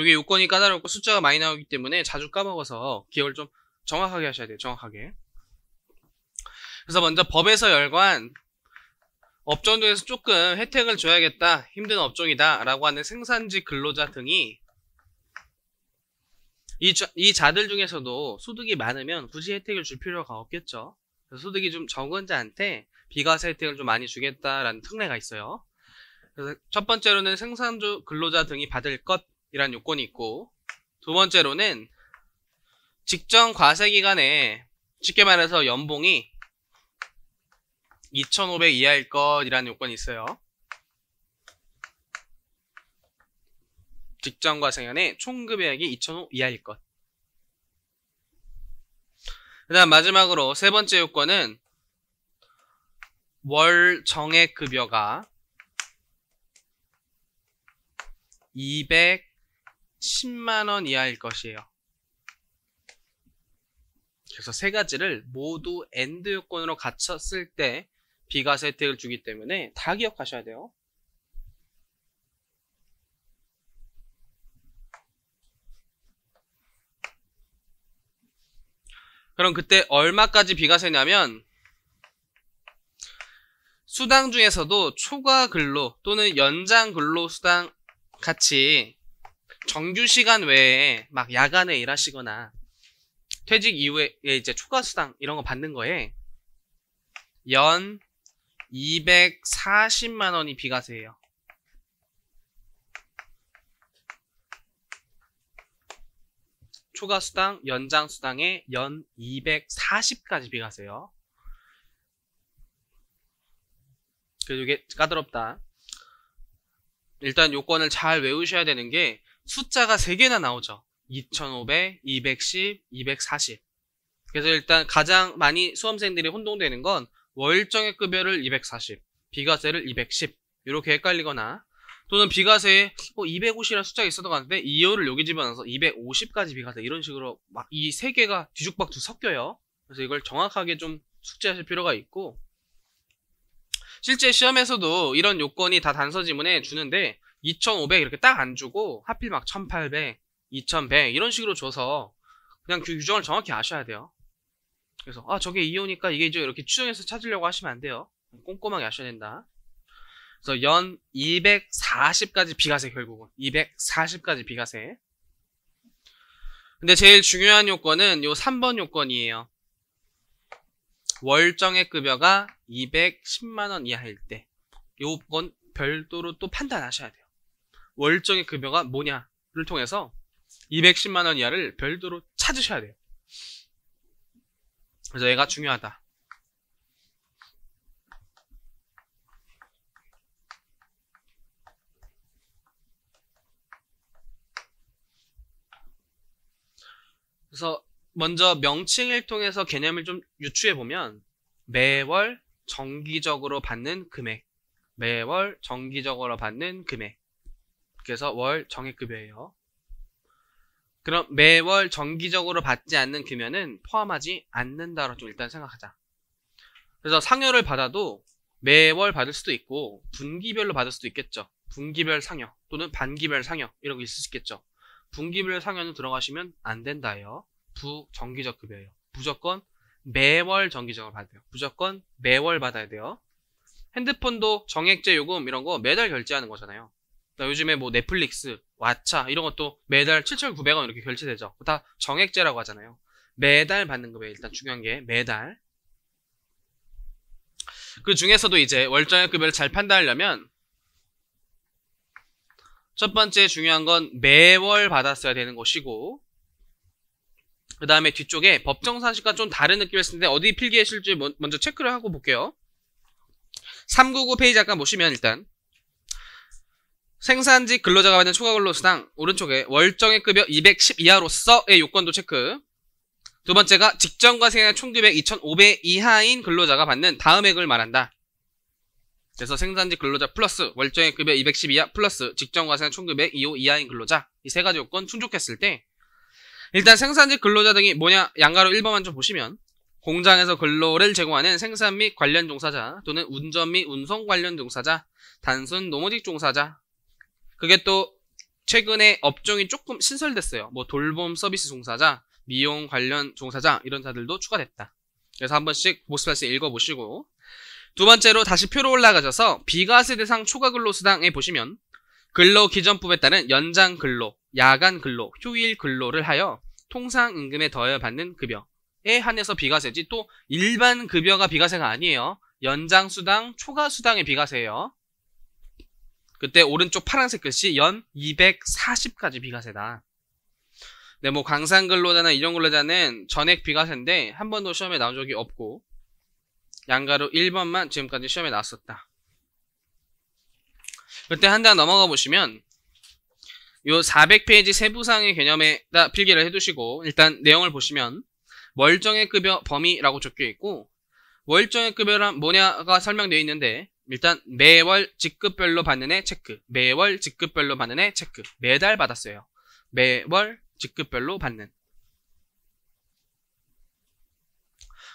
이게 요건이 까다롭고 숫자가 많이 나오기 때문에 자주 까먹어서 기억을 좀 정확하게 하셔야 돼요. 정확하게. 그래서 먼저 법에서 열관 업종 중에서 조금 혜택을 줘야겠다. 힘든 업종이다. 라고 하는 생산직 근로자 등이 이, 자, 이 자들 중에서도 소득이 많으면 굳이 혜택을 줄 필요가 없겠죠. 그래서 소득이 좀 적은 자한테 비과세 혜택을 좀 많이 주겠다라는 특례가 있어요. 그래서 첫 번째로는 생산조 근로자 등이 받을 것 이란 요건이 있고 두 번째로는 직전 과세 기간에 쉽게 말해서 연봉이 2,500 이하일 것이라는 요건이 있어요. 직전 과세기간에 총급여액이 2,500 이하일 것. 그 다음 마지막으로 세 번째 요건은 월 정액 급여가 200 10만 원 이하일 것이에요. 그래서 세 가지를 모두 엔드 요건으로 갖췄을 때 비과세 혜택을 주기 때문에 다 기억하셔야 돼요. 그럼 그때 얼마까지 비과세냐면 수당 중에서도 초과 근로 또는 연장 근로 수당 같이 정규 시간 외에 막 야간에 일하시거나 퇴직 이후에 이제 초과 수당 이런 거 받는 거에 연 240만 원이 비과세예요. 초과 수당, 연장 수당에 연 240까지 비과세요. 그래서 이게 까다롭다. 일단 요건을 잘 외우셔야 되는 게 숫자가 3개나 나오죠. 2500, 210, 240. 그래서 일단 가장 많이 수험생들이 혼동되는 건 월정액 급여를 240, 비과세를 210 이렇게 헷갈리거나 또는 비과세에 뭐 250이라는 숫자가 있어도 가는데 2호를 여기 집어넣어서 250까지 비과세 이런 식으로 막 이 세 개가 뒤죽박죽 섞여요. 그래서 이걸 정확하게 좀 숙지하실 필요가 있고 실제 시험에서도 이런 요건이 다 단서 지문에 주는데 2,500 이렇게 딱 안 주고 하필 막 1,800, 2,100 이런 식으로 줘서 그냥 그 규정을 정확히 아셔야 돼요. 그래서 아 저게 2호니까 이게 이제 이렇게 추정해서 찾으려고 하시면 안 돼요. 꼼꼼하게 아셔야 된다. 그래서 연 240까지 비과세 결국은 240까지 비과세. 근데 제일 중요한 요건은 요 3번 요건이에요. 월정액 급여가 210만 원 이하일 때 요건 별도로 또 판단하셔야 돼요. 월정액 급여가 뭐냐를 통해서 210만 원 이하를 별도로 찾으셔야 돼요. 그래서 얘가 중요하다. 그래서 먼저 명칭을 통해서 개념을 좀 유추해 보면 매월 정기적으로 받는 금액, 매월 정기적으로 받는 금액, 그래서 월 정액급여예요. 그럼 매월 정기적으로 받지 않는 급여는 포함하지 않는다로 좀 일단 생각하자. 그래서 상여를 받아도 매월 받을 수도 있고 분기별로 받을 수도 있겠죠. 분기별 상여 또는 반기별 상여 이런 게 있을 수 있겠죠. 분기별 상여는 들어가시면 안 된다예요. 부정기적 급여예요. 무조건 매월 정기적으로 받아요 무조건 매월 받아야 돼요. 핸드폰도 정액제 요금 이런 거 매달 결제하는 거잖아요. 요즘에 뭐 넷플릭스, 왓챠 이런 것도 매달 7,900원 이렇게 결제되죠. 다 정액제라고 하잖아요. 매달 받는 거예요. 일단 중요한 게 매달. 그 중에서도 이제 월정액 급여를 잘 판단하려면 첫 번째 중요한 건 매월 받았어야 되는 것이고 그 다음에 뒤쪽에 법정사실과 좀 다른 느낌을 쓰는데 어디 필기했실지 먼저 체크를 하고 볼게요. 399 페이지 잠깐 보시면 일단 생산직 근로자가 받는 초과 근로수당 오른쪽에 월정액 급여 210 이하로서의 요건도 체크 두 번째가 직전과 생활 총급액 2,500 이하인 근로자가 받는 다음액을 말한다. 그래서 생산직 근로자 플러스 월정액 급여 210 이하 플러스 직전과 생활 총급액 2호 이하인 근로자 이 세 가지 요건 충족했을 때 일단 생산직 근로자 등이 뭐냐 양가로 1번만 좀 보시면 공장에서 근로를 제공하는 생산 및 관련 종사자 또는 운전 및 운송 관련 종사자 단순 노무직 종사자 그게 또 최근에 업종이 조금 신설됐어요. 뭐 돌봄 서비스 종사자, 미용 관련 종사자 이런 자들도 추가됐다. 그래서 한 번씩 보습발스 읽어보시고 두 번째로 다시 표로 올라가셔서 비과세 대상 초과 근로수당에 보시면 근로 기준법에 따른 연장 근로, 야간 근로, 휴일 근로를 하여 통상 임금에 더해 받는 급여에 한해서 비과세지 또 일반 급여가 비과세가 아니에요. 연장 수당, 초과 수당의 비과세예요. 그때 오른쪽 파란색 글씨 연 240까지 비과세다. 네, 뭐 강산 근로자나 이런 근로자는 전액 비과세인데 한 번도 시험에 나온 적이 없고 양가로 1번만 지금까지 시험에 나왔었다. 그때 한 장 넘어가 보시면 요 400페이지 세부상의 개념에 필기를 해두시고 일단 내용을 보시면 월정액 급여 범위라고 적혀 있고 월정액 급여란 뭐냐가 설명되어 있는데 일단 매월 직급별로 받는 애 체크. 매월 직급별로 받는 애 체크. 매달 받았어요. 매월 직급별로 받는.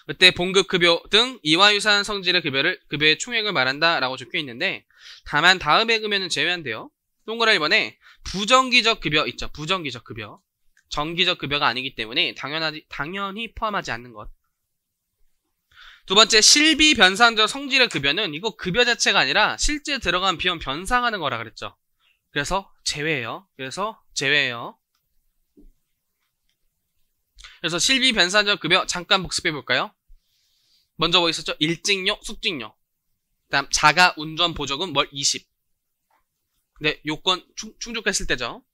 그때 봉급 급여 등 이화유산 성질의 급여를 급여의 총액을 말한다라고 적혀 있는데 다만 다음의 금여는 제외한대요 동그라 1번에 부정기적 급여 있죠. 부정기적 급여. 정기적 급여가 아니기 때문에 당연하지, 당연히 포함하지 않는 것. 두 번째 실비 변상적 성질의 급여는 이거 급여 자체가 아니라 실제 들어간 비용 변상하는 거라 그랬죠. 그래서 제외예요. 그래서 제외예요. 그래서 실비 변상적 급여 잠깐 복습해 볼까요? 먼저 뭐 있었죠? 일찍료, 숙직료. 그다음 자가 운전 보조금 월 20. 네, 요건 충, 충족했을 때죠.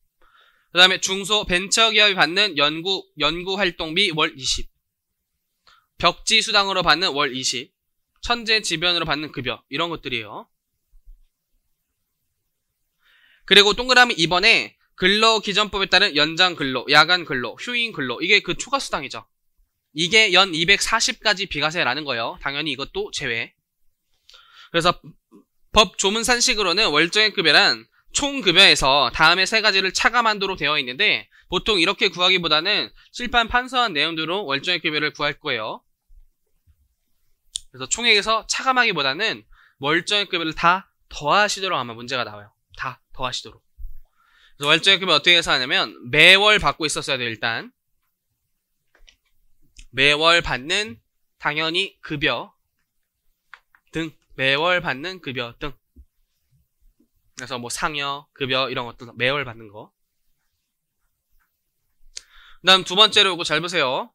그다음에 중소 벤처기업이 받는 연구 연구 활동비 월 20. 벽지 수당으로 받는 월 20, 천재 지변으로 받는 급여 이런 것들이에요. 그리고 동그라미 2번에 근로기준법에 따른 연장근로, 야간근로, 휴인근로 이게 그 초과수당이죠. 이게 연 240까지 비과세라는 거예요. 당연히 이것도 제외. 그래서 법 조문산식으로는 월정액급여란 총급여에서 다음에 세 가지를 차감한도록 되어 있는데 보통 이렇게 구하기보다는 칠판 판서한 내용대로 월정액 급여를 구할 거예요. 그래서 총액에서 차감하기보다는 월정액 급여를 다 더하시도록 아마 문제가 나와요. 다 더하시도록. 그래서 월정액 급여 어떻게 계산하냐면 매월 받고 있었어야 돼요. 일단 매월 받는 당연히 급여 등 매월 받는 급여 등 그래서 뭐 상여 급여 이런 것들 매월 받는 거 다음 두 번째로 이거 잘 보세요.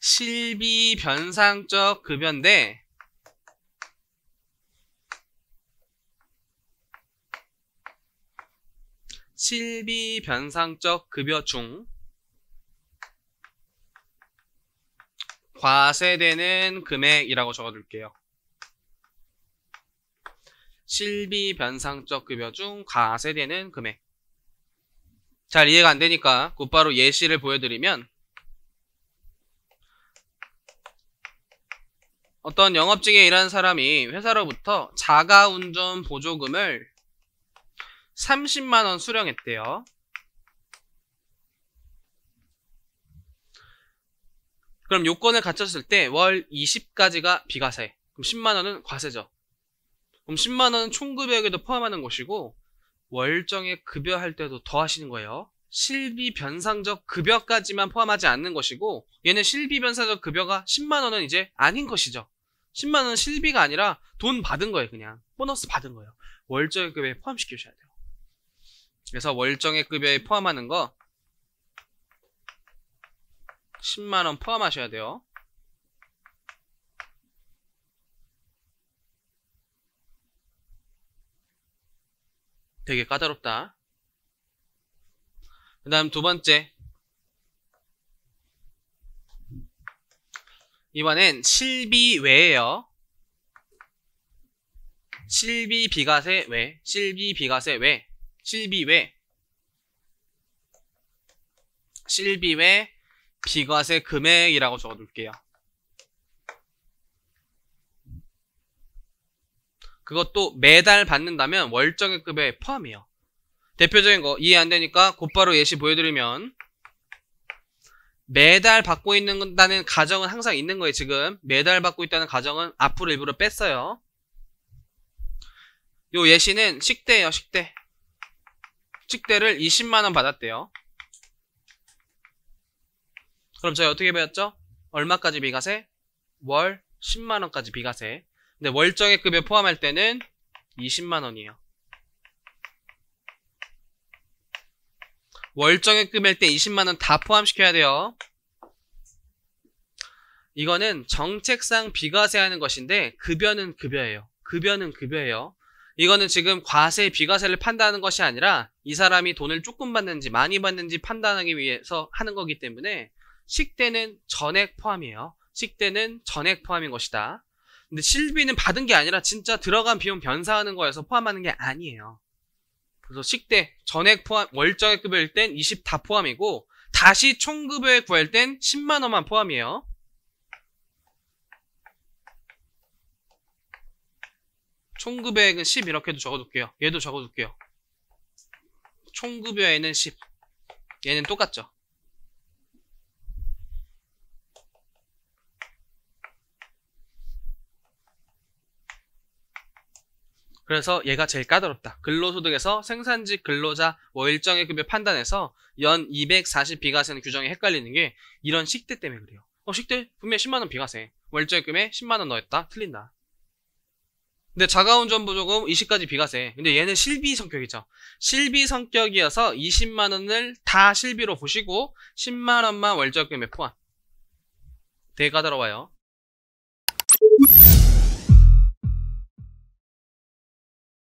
실비 변상적 급여인데 실비 변상적 급여 중 과세되는 금액이라고 적어둘게요. 실비 변상적 급여 중 과세되는 금액. 잘 이해가 안 되니까 곧바로 예시를 보여드리면 어떤 영업직에 일하는 사람이 회사로부터 자가운전 보조금을 30만원 수령했대요. 그럼 요건을 갖췄을 때 월 20까지가 비과세. 그럼 10만원은 과세죠. 그럼 10만원은 총급여에도 액 포함하는 것이고 월정액 급여할 때도 더 하시는 거예요. 실비 변상적 급여까지만 포함하지 않는 것이고 얘는 실비 변상적 급여가 10만 원은 이제 아닌 것이죠. 10만 원은 실비가 아니라 돈 받은 거예요, 그냥. 보너스 받은 거예요. 월정액 급여에 포함시켜 주셔야 돼요. 그래서 월정액 급여에 포함하는 거 10만 원 포함하셔야 돼요. 되게 까다롭다. 그 다음 두 번째. 이번엔 실비 외예요. 실비 비과세 외. 실비 비과세 외. 실비 외. 실비 외 비과세 금액이라고 적어둘게요. 그것도 매달 받는다면 월정액급에 포함이에요. 대표적인 거 이해 안 되니까 곧바로 예시 보여드리면 매달 받고 있는다는 가정은 항상 있는 거예요. 지금 매달 받고 있다는 가정은 앞으로 일부러 뺐어요. 요 예시는 식대예요. 식대. 식대를 20만원 받았대요. 그럼 저희 어떻게 배웠죠? 얼마까지 비과세? 월 10만원까지 비과세. 근데 월정액 급여 포함할 때는 20만 원이에요. 월정액 급여일 때 20만 원 다 포함시켜야 돼요. 이거는 정책상 비과세하는 것인데 급여는 급여예요. 급여는 급여예요. 이거는 지금 과세 비과세를 판단하는 것이 아니라 이 사람이 돈을 조금 받는지 많이 받는지 판단하기 위해서 하는 거기 때문에 식대는 전액 포함이에요. 식대는 전액 포함인 것이다. 근데 실비는 받은 게 아니라 진짜 들어간 비용 변사하는 거여서 포함하는 게 아니에요. 그래서 식대 전액 포함 월정액급여일 땐 20 다 포함이고 다시 총급여에 구할 땐 10만 원만 포함이에요. 총급여액은 10 이렇게도 적어둘게요. 얘도 적어둘게요. 총급여에는 10. 얘는 똑같죠. 그래서 얘가 제일 까다롭다. 근로소득에서 생산직 근로자 월정의 급여 판단해서 연 240 비과세는 규정이 헷갈리는 게 이런 식대 때문에 그래요. 어, 식대 분명히 10만원 비과세. 월정액금에 10만원 넣었다. 틀린다. 근데 자가운전보조금 20까지 비과세. 근데 얘는 실비 성격이죠. 실비 성격이어서 20만 원을 다 실비로 보시고 10만 원만 월적금에 포함. 대가들어와요.